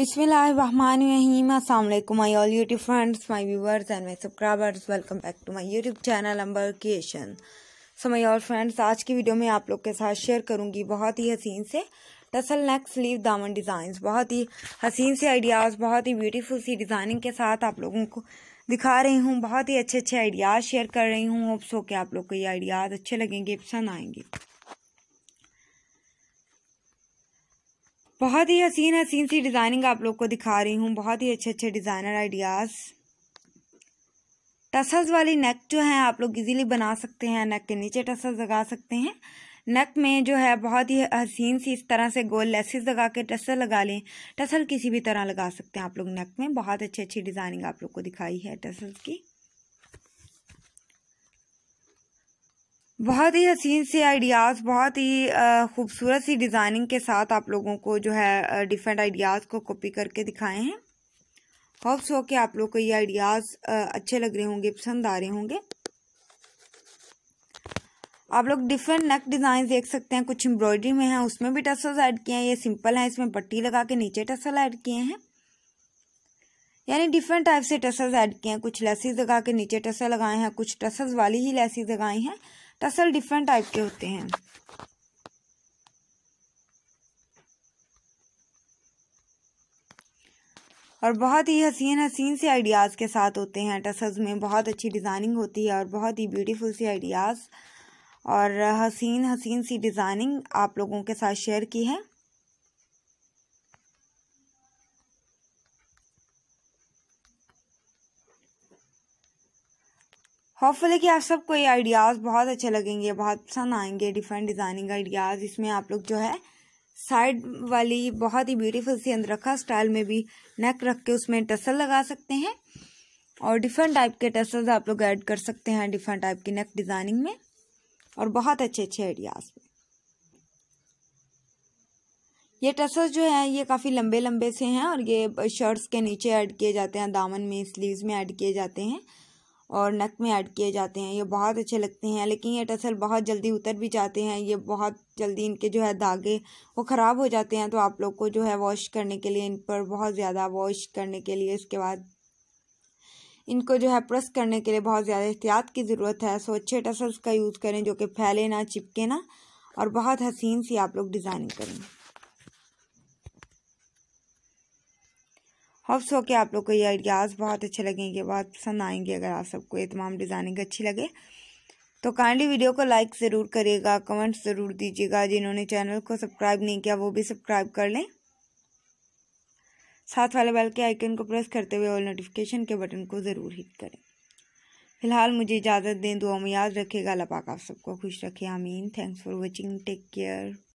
अस्सलाम वालेकुम my all YouTube friends my viewers and my subscribers welcome back to my YouTube channel Amber creation so my all friends आज की video में आप लोग के साथ शेयर करूँगी बहुत ही हसीन से टसल नेक स्लीव दामन डिज़ाइंस बहुत ही हसीन से आइडियाज़ बहुत ही ब्यूटीफुल सी डिज़ाइनिंग के साथ आप लोगों को दिखा रही हूँ बहुत ही अच्छे अच्छे आइडियाज़ शेयर कर रही हूँ होप्स हो कि आप लोग को ये आइडियाज़ अच्छे लगेंगे पसंद आएंगे बहुत ही हसीन हसीन सी डिज़ाइनिंग आप लोग को दिखा रही हूँ बहुत ही अच्छे अच्छे डिज़ाइनर आइडियाज़ टसल्स वाली नेक जो है आप लोग इजीली बना सकते हैं नेक के नीचे टसल्स लगा सकते हैं नेक में जो है बहुत ही हसीन सी इस तरह से गोल लेसेस लगा के टसल लगा लें टसल किसी भी तरह लगा सकते हैं आप लोग नेक में बहुत अच्छी अच्छी डिज़ाइनिंग आप लोग को दिखाई है टसल्स की बहुत ही हसीन से आइडियाज़ बहुत ही खूबसूरत सी डिज़ाइनिंग के साथ आप लोगों को जो है डिफरेंट आइडियाज़ को कॉपी करके दिखाए हैं होप्स हो कि आप लोग को ये आइडियाज़ अच्छे लग रहे होंगे पसंद आ रहे होंगे आप लोग डिफरेंट नेक डिज़ाइन देख सकते हैं कुछ एम्ब्रॉयडरी में है उसमें भी टसल्स ऐड किए हैं ये सिंपल हैं इसमें पट्टी लगा के नीचे टसल ऐड किए हैं यानी डिफरेंट टाइप से टसल्स ऐड किए हैं कुछ लेसिस लगा के नीचे टसल लगाए हैं कुछ टसल्स वाली ही लेसिस लगाई हैं टसल डिफरेंट टाइप के होते हैं और बहुत ही हसीन हसीन से आइडियाज़ के साथ होते हैं टसल्स में बहुत अच्छी डिज़ाइनिंग होती है और बहुत ही ब्यूटीफुल सी आइडियाज़ और हसीन हसीन सी डिज़ाइनिंग आप लोगों के साथ शेयर की है होपफुली कि आप सबको ये आइडियाज़ बहुत अच्छे लगेंगे बहुत पसंद आएंगे डिफरेंट डिज़ाइनिंग आइडियाज़ इसमें आप लोग जो है साइड वाली बहुत ही ब्यूटीफुल सी अंदरखा स्टाइल में भी नेक रख के उसमें टसल लगा सकते हैं और डिफरेंट टाइप के टसल्स आप लोग ऐड कर सकते हैं डिफरेंट टाइप की नेक डिज़ाइनिंग में और बहुत अच्छे अच्छे आइडियाज़ में ये टसल्स जो है ये काफ़ी लंबे लंबे से हैं और ये शर्ट्स के नीचे ऐड किए जाते हैं दामन में स्लीव्स में ऐड किए जाते हैं और नक में ऐड किए जाते हैं ये बहुत अच्छे लगते हैं लेकिन ये टसल बहुत जल्दी उतर भी जाते हैं ये बहुत जल्दी इनके जो है धागे वो ख़राब हो जाते हैं तो आप लोग को जो है वॉश करने के लिए इन पर बहुत ज़्यादा वॉश करने के लिए इसके बाद इनको जो है प्रेस करने के लिए बहुत ज़्यादा एहतियात की ज़रूरत है सो अच्छे टसल्स का यूज़ करें जो कि फैले ना चिपके ना और बहुत हसीन सी आप लोग डिज़ाइनिंग करें होप्स हो कि आप लोग को ये आइडियाज़ बहुत अच्छे लगेंगे बहुत पसंद आएंगे अगर आप सबको ये तमाम डिज़ाइनिंग अच्छी लगे तो काइंडली वीडियो को लाइक ज़रूर करिएगा कमेंट्स ज़रूर दीजिएगा जिन्होंने चैनल को सब्सक्राइब नहीं किया वो भी सब्सक्राइब कर लें साथ वाले बेल के आइकन को प्रेस करते हुए ऑल नोटिफिकेशन के बटन को ज़रूर हिट करें फिलहाल मुझे इजाज़त दें दुआ में याद रखेगा लपाक आप सबको खुश रखे आमीन thanks for watching take care